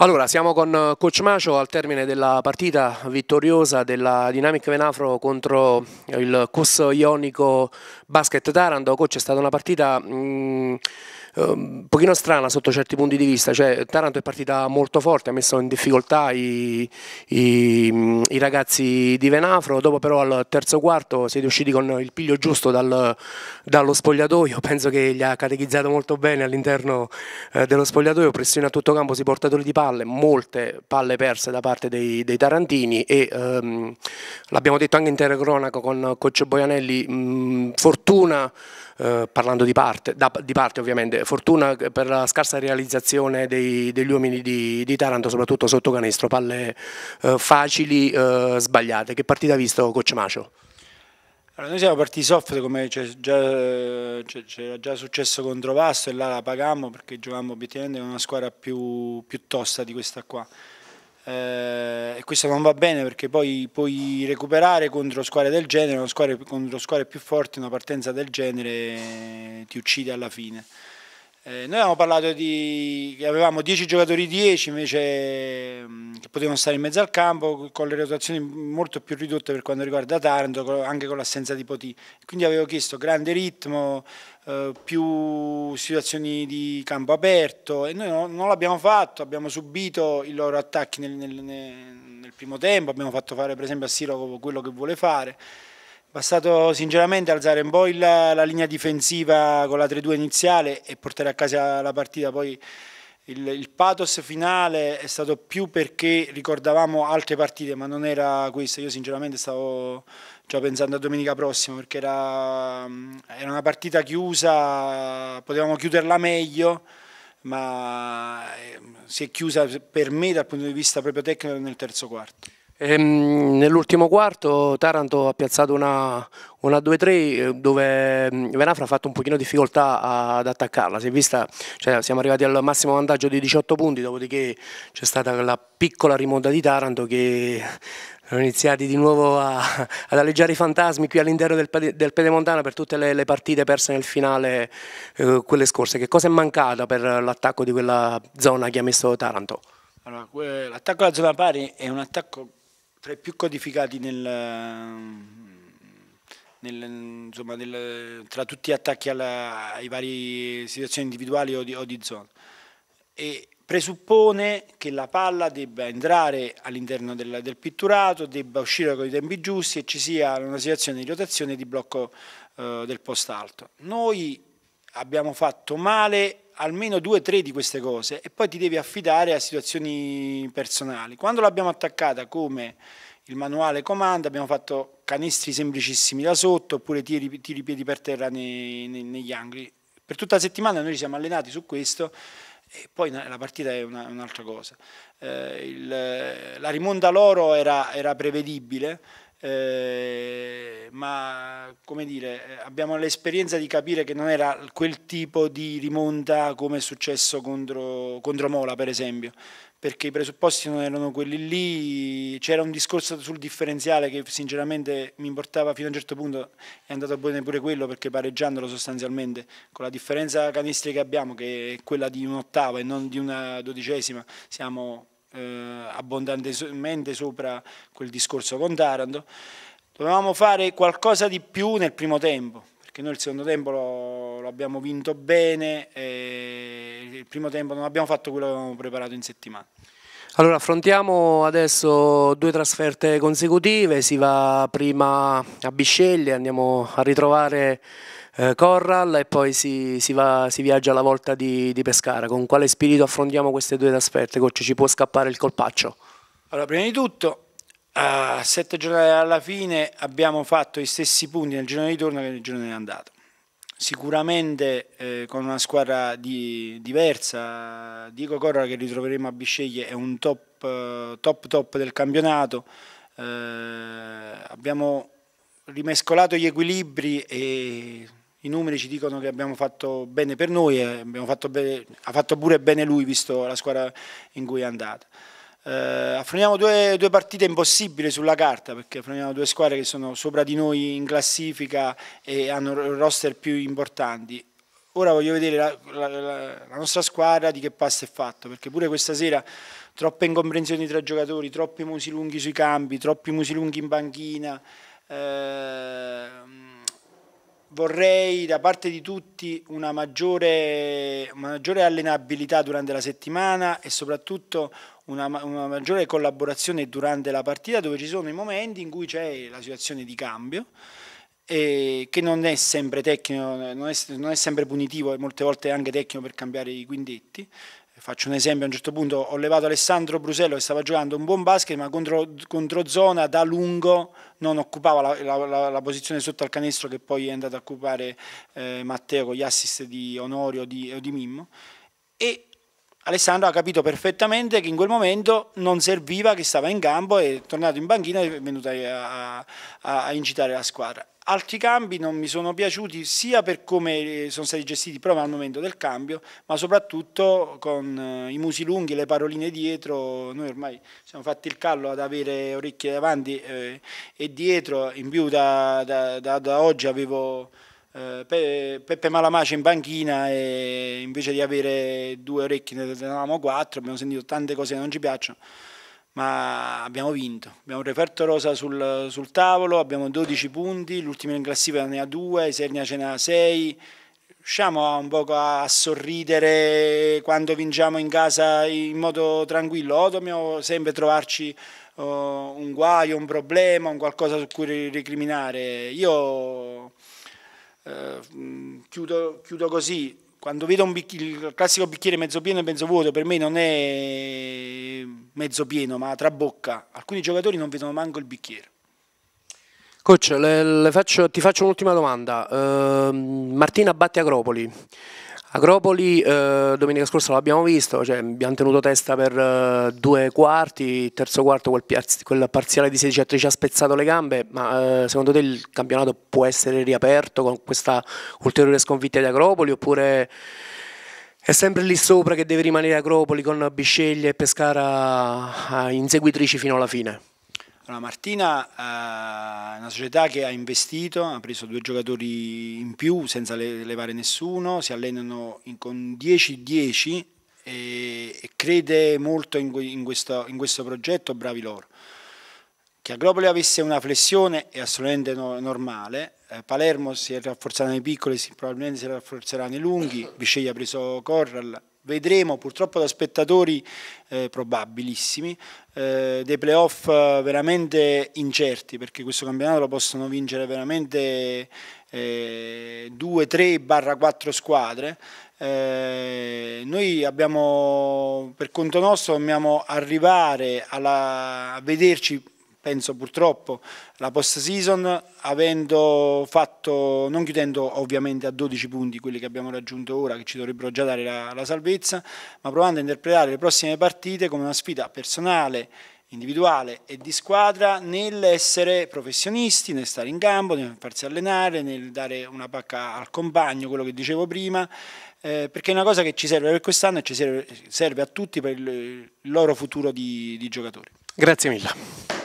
Allora, siamo con eh, Coach Macio al termine della partita vittoriosa della Dynamic Venafro contro il CUS Ionico Basket Taranto. Coach, è stata una partita... Mh, mm, un ehm, pochino strana sotto certi punti di vista, cioè, Taranto è partita molto forte, ha messo in difficoltà i, i, i ragazzi di Venafro, dopo però al terzo quarto siete usciti con il piglio giusto dal, dallo spogliatoio, penso che gli ha catechizzato molto bene all'interno eh, dello spogliatoio, pressione a tutto campo sui portatori di palle, molte palle perse da parte dei, dei tarantini e ehm, l'abbiamo detto anche in telecronaco con Coach Boianelli, mh, fortuna eh, parlando di parte, da, di parte ovviamente, fortuna per la scarsa realizzazione dei, degli uomini di, di, Taranto, soprattutto sotto canestro, palle eh, facili, eh, sbagliate. Che partita ha visto Coach Macio? Allora, noi siamo partiti soft come c'era già, già, successo contro Vasto e là la pagammo perché giocavamo obiettivamente con una squadra più, più tosta di questa qua eh, e questo non va bene perché poi puoi recuperare contro squadre del genere, una squadra, contro squadre più forti, una partenza del genere ti uccide alla fine. Eh, noi avevamo parlato di che avevamo 10 giocatori 10 invece mm, che potevano stare in mezzo al campo con le rotazioni molto più ridotte per quanto riguarda Taranto, anche con l'assenza di Potì. Quindi avevo chiesto grande ritmo, eh, più situazioni di campo aperto e noi non l'abbiamo fatto, abbiamo subito i loro attacchi nel, nel, nel primo tempo, abbiamo fatto fare per esempio a Siro quello che vuole fare. Bastato sinceramente alzare un po' il, la linea difensiva con la 3-2 iniziale e portare a casa la partita, poi il, il, pathos finale è stato più perché ricordavamo altre partite, ma non era questa. Io sinceramente stavo già pensando a domenica prossima perché era, era una partita chiusa, potevamo chiuderla meglio, ma eh, si è chiusa per me dal punto di vista proprio tecnico nel terzo quarto. Ehm, nell'ultimo quarto Taranto ha piazzato una, una 2-3 eh, dove mm, Venafra ha fatto un pochino difficoltà ad attaccarla, si è vista, cioè, siamo arrivati al massimo vantaggio di 18 punti, dopodiché c'è stata la piccola rimonta di Taranto che sono iniziati di nuovo a, ad alleggiare i fantasmi qui all'interno del, del Pedemontana per tutte le, le, partite perse nel finale eh, quelle scorse. Che cosa è mancato per l'attacco di quella zona che ha messo Taranto? l'attacco alla zona pari è un attacco tra i più codificati nel, nel, insomma, nel, tra tutti gli attacchi alla, ai vari situazioni individuali o di, o di, zona. E presuppone che la palla debba entrare all'interno del, del, pitturato, debba uscire con i tempi giusti e ci sia una situazione di rotazione e di blocco eh, del post alto. Noi abbiamo fatto male almeno due o tre di queste cose e poi ti devi affidare a situazioni personali. Quando l'abbiamo attaccata come il manuale comanda, abbiamo fatto canestri semplicissimi da sotto oppure tiri, tiri piedi per terra nei, nei, negli angoli. Per tutta la settimana noi ci siamo allenati su questo e poi la partita è un'altra cosa. Eh, il, la rimonda loro era, era prevedibile eh, ma come dire, eh, abbiamo l'esperienza di capire che non era quel tipo di rimonta come è successo contro, contro Mola, per esempio, perché i presupposti non erano quelli lì, c'era un discorso sul differenziale che sinceramente mi importava fino a un certo punto, è andato bene pure quello perché pareggiandolo sostanzialmente, con la differenza canestri che abbiamo, che è quella di un'ottava e non di una dodicesima, siamo eh, abbondantemente sopra quel discorso con Taranto, dovevamo fare qualcosa di più nel primo tempo, perché noi il secondo tempo lo, lo abbiamo vinto bene e il primo tempo non abbiamo fatto quello che avevamo preparato in settimana. Allora affrontiamo adesso due trasferte consecutive, si va prima a Bisceglie, andiamo a ritrovare eh, Corral e poi si, si, va, si, viaggia alla volta di, di Pescara. Con quale spirito affrontiamo queste due trasferte? Coach, ci può scappare il colpaccio? Allora, prima di tutto, a sette giornate alla fine abbiamo fatto gli stessi punti nel giorno di ritorno che nel giorno di andata. Sicuramente eh, con una squadra di, diversa, Dico Corral che ritroveremo a Bisceglie è un top, eh, top, top del campionato, eh, abbiamo rimescolato gli equilibri e i numeri ci dicono che abbiamo fatto bene per noi e fatto bene, ha fatto pure bene lui visto la squadra in cui è andata. Eh, affrontiamo due, due, partite impossibili sulla carta perché affrontiamo due squadre che sono sopra di noi in classifica e hanno roster più importanti. Ora voglio vedere la, la, la nostra squadra di che passo è fatto perché pure questa sera troppe incomprensioni tra giocatori, troppi musi lunghi sui campi, troppi musi lunghi in banchina. Eh, vorrei da parte di tutti una maggiore, una maggiore allenabilità durante la settimana e soprattutto una, una, maggiore collaborazione durante la partita dove ci sono i momenti in cui c'è la situazione di cambio che non è sempre tecnico, non è, non è sempre punitivo, e molte volte è anche tecnico per cambiare i quindetti faccio un esempio, a un certo punto ho levato Alessandro Brusello che stava giocando un buon basket, ma contro, contro zona da lungo non occupava la, la, la, la, posizione sotto al canestro che poi è andato a occupare eh, Matteo con gli assist di Onorio di, o eh, di Mimmo. E Alessandro ha capito perfettamente che in quel momento non serviva che stava in campo, è tornato in banchina e è venuto a, a, a incitare la squadra. Altri cambi non mi sono piaciuti sia per come eh, sono stati gestiti proprio al momento del cambio, ma soprattutto con eh, i musi lunghi, le paroline dietro, noi ormai siamo fatti il callo ad avere orecchie davanti eh, e dietro, in più da, da, da, da oggi avevo Peppe Malamace in banchina e invece di avere due orecchie ne avevamo quattro, abbiamo sentito tante cose che non ci piacciono ma abbiamo vinto. Abbiamo un referto rosa sul, sul tavolo, abbiamo 12 punti, l'ultima in classifica ne ha 2, Sernia ce ne ha 6. Riusciamo un po' a sorridere quando vinciamo in casa in modo tranquillo o dobbiamo sempre trovarci uh, un guaio, un problema, un qualcosa su cui recriminare. Io uh, chiudo, chiudo così, quando vedo il classico bicchiere mezzo pieno e mezzo vuoto, per me non è mezzo pieno, ma trabocca. Alcuni giocatori non vedono manco il bicchiere. Coach, le, le faccio, ti faccio un'ultima domanda. Uh, Martina Batti Acropoli. Agropoli eh, domenica scorsa l'abbiamo visto, cioè, abbiamo tenuto testa per eh, due quarti, il terzo quarto quel, quel, parziale di 16 a 13 ha spezzato le gambe, ma eh, secondo te il campionato può essere riaperto con questa ulteriore sconfitta di Agropoli oppure è sempre lì sopra che deve rimanere Agropoli con Bisceglie e Pescara a eh, inseguitrici fino alla fine? Allora, Martina eh, è una società che ha investito, ha preso due giocatori in più senza le, levare nessuno, si allenano in, con 10-10 e, e, crede molto in, in, questo, in, questo, progetto, bravi loro. Che Agropoli avesse una flessione è assolutamente no, normale, eh, Palermo si è rafforzata nei piccoli, si, probabilmente si rafforzerà nei lunghi, Bisceglia ha preso Corral, vedremo purtroppo da spettatori eh, probabilissimi, eh, dei playoff eh, veramente incerti perché questo campionato lo possono vincere veramente 2, 3, 4 squadre. Eh, noi abbiamo per conto nostro dobbiamo arrivare alla, a vederci penso purtroppo, la post season avendo fatto, non chiudendo ovviamente a 12 punti quelli che abbiamo raggiunto ora, che ci dovrebbero già dare la, la salvezza, ma provando a interpretare le prossime partite come una sfida personale individuale e di squadra nell'essere professionisti, nel stare in campo, nel farsi allenare, nel dare una pacca al compagno, quello che dicevo prima, eh, perché è una cosa che ci serve per quest'anno e ci serve, serve, a tutti per il, il loro futuro di, di giocatori. Grazie mille.